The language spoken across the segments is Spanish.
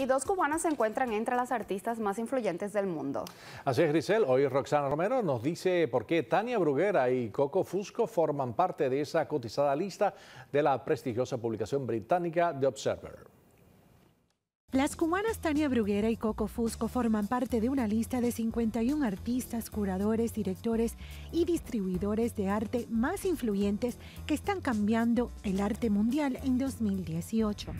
y dos cubanas se encuentran entre las artistas más influyentes del mundo. Así es, Grisel. Hoy Roxana Romero nos dice por qué Tania Bruguera y Coco Fusco forman parte de esa cotizada lista de la prestigiosa publicación británica The Observer. Las cubanas Tania Bruguera y Coco Fusco forman parte de una lista de 51 artistas, curadores, directores y distribuidores de arte más influyentes que están cambiando el arte mundial en 2018.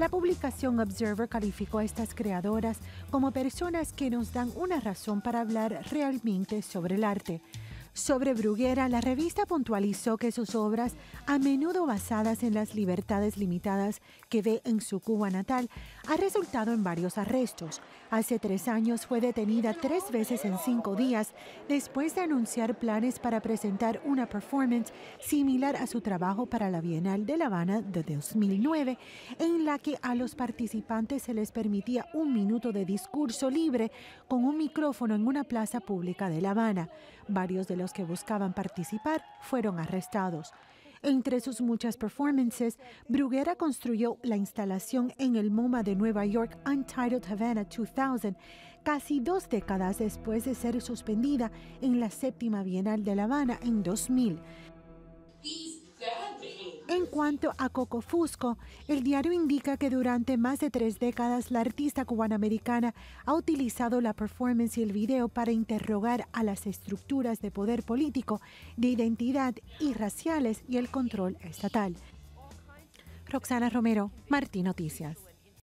La publicación Observer calificó a estas creadoras como personas que nos dan una razón para hablar realmente sobre el arte. Sobre Bruguera, la revista puntualizó que sus obras, a menudo basadas en las libertades limitadas que ve en su Cuba natal, ha resultado en varios arrestos. Hace tres años fue detenida tres veces en cinco días después de anunciar planes para presentar una performance similar a su trabajo para la Bienal de La Habana de 2009, en la que a los participantes se les permitía un minuto de discurso libre con un micrófono en una plaza pública de La Habana. Varios de los que buscaban participar fueron arrestados. Entre sus muchas performances, Bruguera construyó la instalación en el MoMA de Nueva York Untitled Havana 2000, casi dos décadas después de ser suspendida en la séptima Bienal de La Habana en 2000 en cuanto a Coco Fusco, el diario indica que durante más de tres décadas la artista cubanoamericana ha utilizado la performance y el video para interrogar a las estructuras de poder político, de identidad y raciales y el control estatal. Roxana Romero, Martín Noticias.